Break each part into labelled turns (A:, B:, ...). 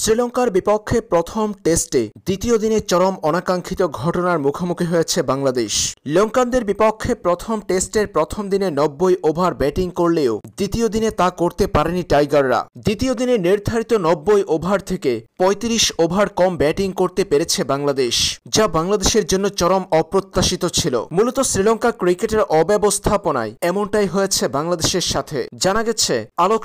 A: শ্রীলঙ্কার বিপক্ষে প্রথম টেস্টে দ্বিতীয় দিনে চরম অনাকাঙ্ক্ষিত ঘটনার মুখোমুখি হয়েছে বাংলাদেশ লঙ্কানদের বিপক্ষে প্রথম টেস্টের প্রথম দিনে নব্বই ওভার ব্যাটিং করলেও দ্বিতীয় দিনে তা করতে পারেনি টাইগাররা দ্বিতীয় দিনে নির্ধারিত নব্বই ওভার থেকে ৩৫ ওভার কম ব্যাটিং করতে পেরেছে বাংলাদেশ যা বাংলাদেশের জন্য চরম অপ্রত্যাশিত ছিল মূলত শ্রীলঙ্কা ক্রিকেটের অব্যবস্থাপনায় এমনটাই হয়েছে বাংলাদেশের সাথে জানা গেছে আলোক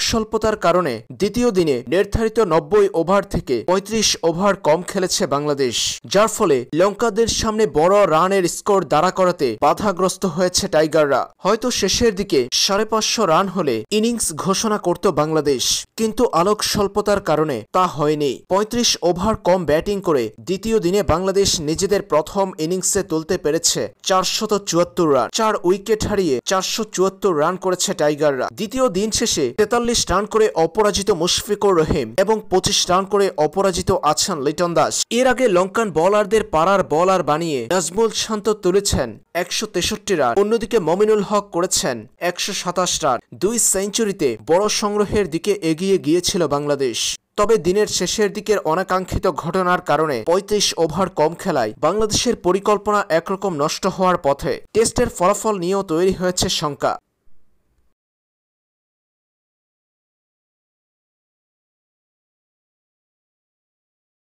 A: কারণে দ্বিতীয় দিনে নির্ধারিত নব্বই ওভার ওভার থেকে পঁয়ত্রিশ ওভার কম খেলেছে বাংলাদেশ যার ফলে লঙ্কাদের সামনে বড় রানের স্কোর দাঁড়া করাতে বাধাগ্রস্ত হয়েছে টাইগাররা হয়তো শেষের দিকে সাড়ে পাঁচশো রান হলে ইনিংস ঘোষণা করত বাংলাদেশ কিন্তু আলোক স্বল্পতার কারণে তা হয়নি পঁয়ত্রিশ ওভার কম ব্যাটিং করে দ্বিতীয় দিনে বাংলাদেশ নিজেদের প্রথম ইনিংসে তুলতে পেরেছে চারশত চুয়াত্তর রান চার উইকেট হারিয়ে চারশো চুয়াত্তর রান করেছে টাইগাররা দ্বিতীয় দিন শেষে তেতাল্লিশ রান করে অপরাজিত মুশফিকুর রহিম এবং পঁচিশ রান রান করে অপরাজিত আছেন লিটন দাস এর আগে লঙ্কান বলারদের পাড়ার বলার বানিয়ে নাজমুল শান্ত তুলেছেন একশো তেষট্টি রান অন্যদিকে মমিনুল হক করেছেন একশো সাতাশ রান দুই সেঞ্চুরিতে বড় সংগ্রহের দিকে এগিয়ে গিয়েছিল বাংলাদেশ তবে দিনের শেষের দিকের অনাকাঙ্ক্ষিত ঘটনার কারণে পঁয়ত্রিশ ওভার কম খেলায় বাংলাদেশের পরিকল্পনা একরকম নষ্ট হওয়ার পথে টেস্টের ফলাফল নিয়েও তৈরি হয়েছে শঙ্কা